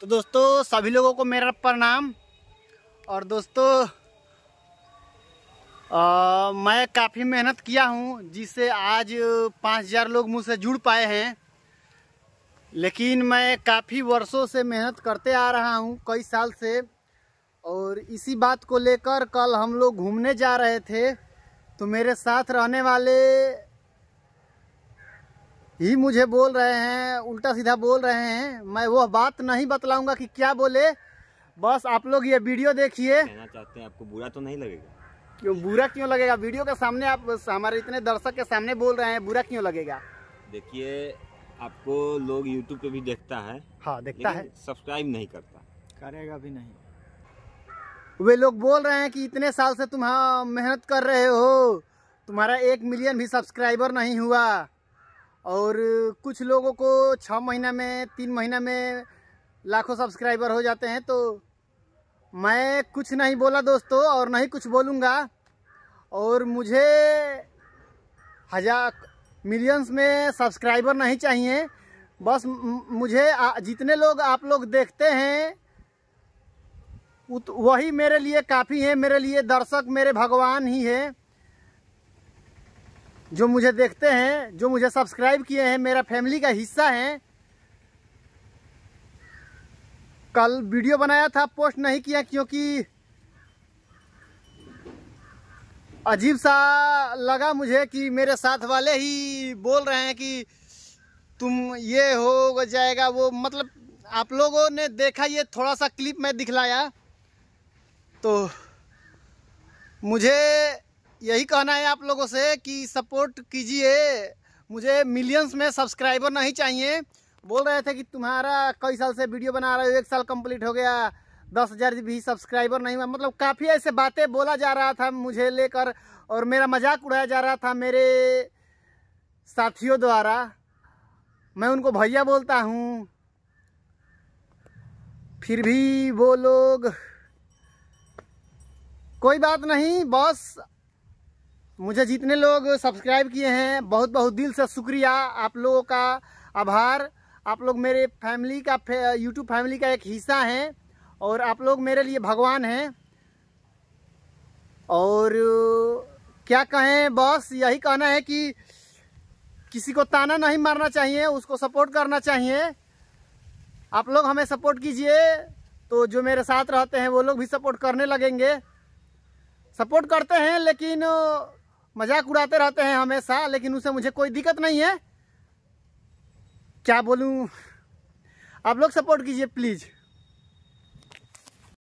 तो दोस्तों सभी लोगों को मेरा प्रणाम और दोस्तों आ, मैं काफ़ी मेहनत किया हूँ जिससे आज पाँच हज़ार लोग मुझसे जुड़ पाए हैं लेकिन मैं काफ़ी वर्षों से मेहनत करते आ रहा हूँ कई साल से और इसी बात को लेकर कल हम लोग घूमने जा रहे थे तो मेरे साथ रहने वाले ही मुझे बोल रहे हैं उल्टा सीधा बोल रहे हैं मैं वो बात नहीं बतलाऊंगा कि क्या बोले बस आप लोग ये वीडियो देखिए चाहते हैं आपको बुरा तो नहीं लगेगा क्यों बुरा क्यों लगेगा वीडियो के सामने आप हमारे इतने दर्शक के सामने बोल रहे हैं बुरा क्यों लगेगा देखिए आपको लोग YouTube पे भी देखता है हाँ देखता है सब्सक्राइब नहीं करता करेगा भी नहीं वे लोग बोल रहे हैं कि इतने साल से तुम हाँ, मेहनत कर रहे हो तुम्हारा एक मिलियन भी सब्सक्राइबर नहीं हुआ और कुछ लोगों को छः महीना में तीन महीना में लाखों सब्सक्राइबर हो जाते हैं तो मैं कुछ नहीं बोला दोस्तों और नहीं कुछ बोलूँगा और मुझे हजार मिलियंस में सब्सक्राइबर नहीं चाहिए बस मुझे जितने लोग आप लोग देखते हैं वही मेरे लिए काफ़ी है मेरे लिए दर्शक मेरे भगवान ही है जो मुझे देखते हैं जो मुझे सब्सक्राइब किए हैं मेरा फैमिली का हिस्सा हैं कल वीडियो बनाया था पोस्ट नहीं किया क्योंकि अजीब सा लगा मुझे कि मेरे साथ वाले ही बोल रहे हैं कि तुम ये हो जाएगा वो मतलब आप लोगों ने देखा ये थोड़ा सा क्लिप मैं दिखलाया तो मुझे यही कहना है आप लोगों से कि सपोर्ट कीजिए मुझे मिलियंस में सब्सक्राइबर नहीं चाहिए बोल रहे थे कि तुम्हारा कई साल से वीडियो बना रहे हो एक साल कंप्लीट हो गया दस हज़ार भी सब्सक्राइबर नहीं हुआ मतलब काफ़ी ऐसे बातें बोला जा रहा था मुझे लेकर और मेरा मजाक उड़ाया जा रहा था मेरे साथियों द्वारा मैं उनको भैया बोलता हूँ फिर भी वो लोग कोई बात नहीं बॉस मुझे जितने लोग सब्सक्राइब किए हैं बहुत बहुत दिल से शुक्रिया आप लोगों का आभार आप लोग मेरे फैमिली का फे, यूट्यूब फैमिली का एक हिस्सा हैं और आप लोग मेरे लिए भगवान हैं और क्या कहें बॉस यही कहना है कि किसी को ताना नहीं मारना चाहिए उसको सपोर्ट करना चाहिए आप लोग हमें सपोर्ट कीजिए तो जो मेरे साथ रहते हैं वो लोग भी सपोर्ट करने लगेंगे सपोर्ट करते हैं लेकिन मजाक उड़ाते रहते हैं हमेशा लेकिन उससे मुझे कोई दिक्कत नहीं है क्या बोलूँ आप लोग सपोर्ट कीजिए प्लीज़